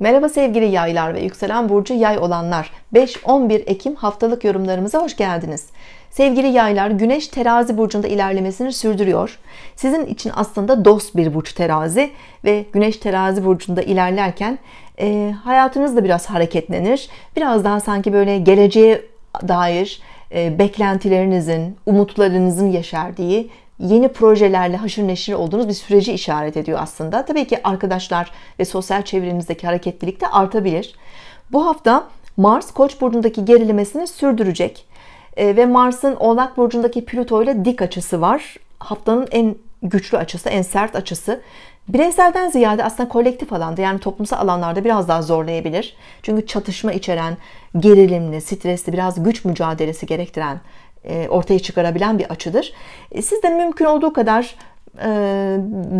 Merhaba sevgili yaylar ve yükselen burcu yay olanlar. 5-11 Ekim haftalık yorumlarımıza hoş geldiniz. Sevgili yaylar güneş terazi burcunda ilerlemesini sürdürüyor. Sizin için aslında dost bir burç terazi ve güneş terazi burcunda ilerlerken e, hayatınız da biraz hareketlenir. Biraz daha sanki böyle geleceğe dair e, beklentilerinizin, umutlarınızın yeşerdiği yeni projelerle haşır neşir olduğunuz bir süreci işaret ediyor aslında. Tabii ki arkadaşlar ve sosyal çevrenizdeki hareketlilik de artabilir. Bu hafta Mars Koç burcundaki gerilemesini sürdürecek e, ve Mars'ın Oğlak burcundaki Plüto ile dik açısı var. Haftanın en güçlü açısı, en sert açısı. Bireyselden ziyade aslında kolektif alanda yani toplumsal alanlarda biraz daha zorlayabilir. Çünkü çatışma içeren, gerilimli, stresli, biraz güç mücadelesi gerektiren e, ortaya çıkarabilen bir açıdır. E, siz de mümkün olduğu kadar e,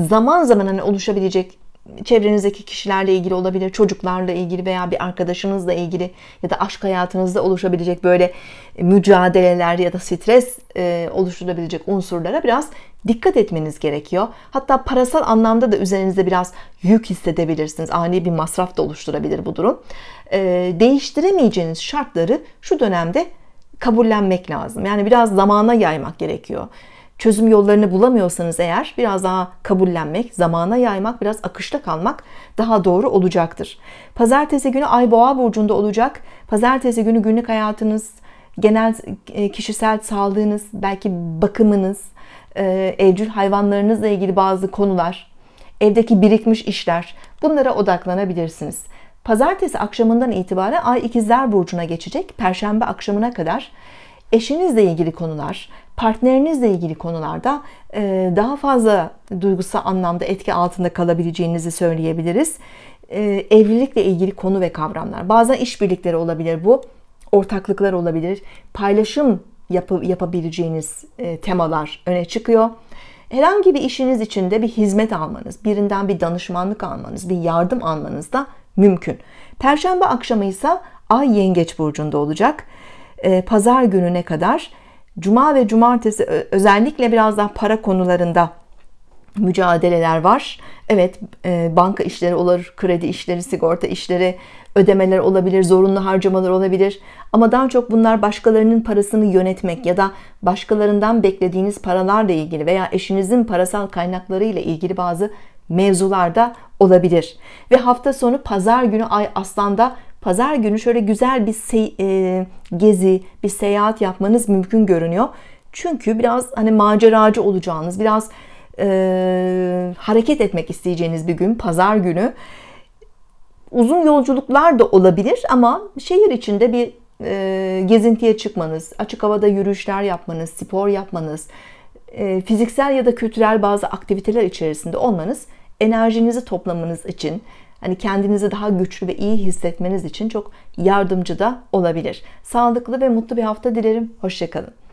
zaman zaman hani oluşabilecek çevrenizdeki kişilerle ilgili olabilir, çocuklarla ilgili veya bir arkadaşınızla ilgili ya da aşk hayatınızda oluşabilecek böyle mücadeleler ya da stres oluşturabilecek unsurlara biraz dikkat etmeniz gerekiyor. Hatta parasal anlamda da üzerinizde biraz yük hissedebilirsiniz. Ani bir masraf da oluşturabilir bu durum. Değiştiremeyeceğiniz şartları şu dönemde kabullenmek lazım. Yani biraz zamana yaymak gerekiyor. Çözüm yollarını bulamıyorsanız eğer biraz daha kabullenmek, zamana yaymak, biraz akışta kalmak daha doğru olacaktır. Pazartesi günü Ay Boğa burcunda olacak. Pazartesi günü günlük hayatınız, genel e, kişisel sağlığınız, belki bakımınız, e, evcil hayvanlarınızla ilgili bazı konular, evdeki birikmiş işler bunlara odaklanabilirsiniz. Pazartesi akşamından itibaren Ay İkizler Burcu'na geçecek. Perşembe akşamına kadar eşinizle ilgili konular, partnerinizle ilgili konularda e, daha fazla duygusal anlamda etki altında kalabileceğinizi söyleyebiliriz. E, evlilikle ilgili konu ve kavramlar. Bazen işbirlikleri olabilir bu. Ortaklıklar olabilir. Paylaşım yapı, yapabileceğiniz e, temalar öne çıkıyor. Herhangi bir işiniz içinde bir hizmet almanız, birinden bir danışmanlık almanız, bir yardım almanız da mümkün. Perşembe akşamı ise Ay Yengeç burcunda olacak. Ee, pazar gününe kadar Cuma ve Cumartesi özellikle biraz daha para konularında mücadeleler var. Evet e, banka işleri olur, kredi işleri, sigorta işleri, ödemeler olabilir, zorunlu harcamalar olabilir. Ama daha çok bunlar başkalarının parasını yönetmek ya da başkalarından beklediğiniz paralarla ilgili veya eşinizin parasal kaynakları ile ilgili bazı mevzularda olabilir. Ve hafta sonu pazar günü Ay Aslan'da pazar günü şöyle güzel bir se- e- gezi, bir seyahat yapmanız mümkün görünüyor. Çünkü biraz hani maceracı olacağınız, biraz e- hareket etmek isteyeceğiniz bir gün pazar günü. Uzun yolculuklar da olabilir ama şehir içinde bir e- gezintiye çıkmanız, açık havada yürüyüşler yapmanız, spor yapmanız, e- fiziksel ya da kültürel bazı aktiviteler içerisinde olmanız enerjinizi toplamanız için hani kendinizi daha güçlü ve iyi hissetmeniz için çok yardımcı da olabilir. Sağlıklı ve mutlu bir hafta dilerim. Hoşçakalın.